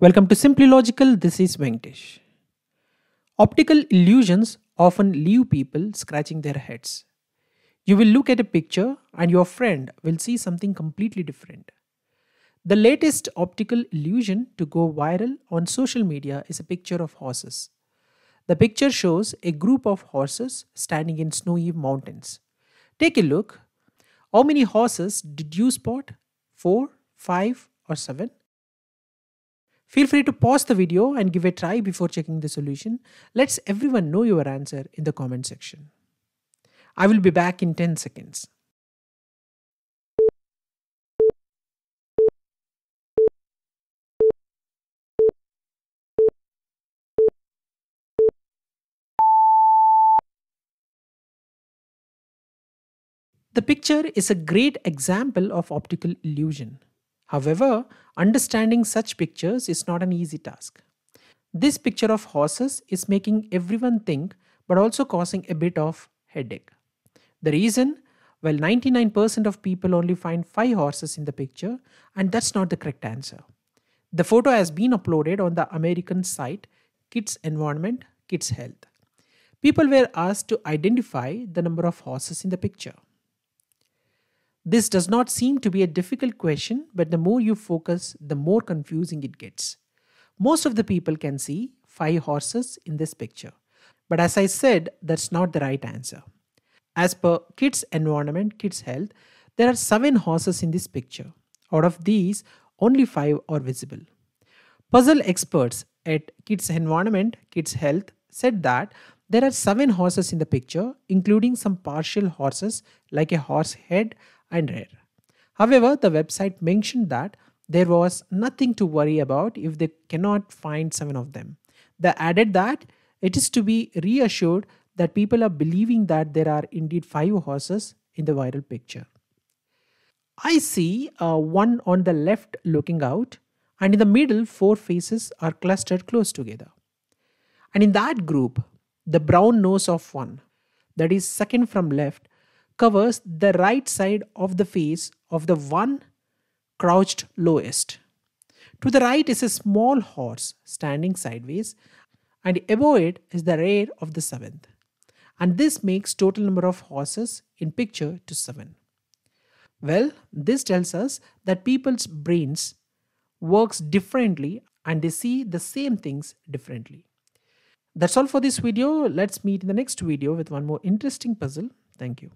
Welcome to Simply Logical, this is Venkatesh. Optical illusions often leave people scratching their heads. You will look at a picture and your friend will see something completely different. The latest optical illusion to go viral on social media is a picture of horses. The picture shows a group of horses standing in snowy mountains. Take a look. How many horses did you spot? Four, five, or seven? Feel free to pause the video and give a try before checking the solution. Let's everyone know your answer in the comment section. I will be back in 10 seconds. The picture is a great example of optical illusion. However, understanding such pictures is not an easy task. This picture of horses is making everyone think but also causing a bit of headache. The reason? Well, 99% of people only find 5 horses in the picture and that's not the correct answer. The photo has been uploaded on the American site Kids Environment, Kids Health. People were asked to identify the number of horses in the picture. This does not seem to be a difficult question, but the more you focus, the more confusing it gets. Most of the people can see five horses in this picture. But as I said, that's not the right answer. As per kids' environment, kids' health, there are seven horses in this picture. Out of these, only five are visible. Puzzle experts at Kids Environment, Kids Health said that there are seven horses in the picture, including some partial horses like a horse head, and rare. However, the website mentioned that there was nothing to worry about if they cannot find seven of them. They added that it is to be reassured that people are believing that there are indeed five horses in the viral picture. I see uh, one on the left looking out, and in the middle, four faces are clustered close together. And in that group, the brown nose of one, that is second from left, covers the right side of the face of the one crouched lowest. To the right is a small horse standing sideways, and above it is the rear of the seventh. And this makes total number of horses in picture to seven. Well, this tells us that people's brains works differently and they see the same things differently. That's all for this video. Let's meet in the next video with one more interesting puzzle. Thank you.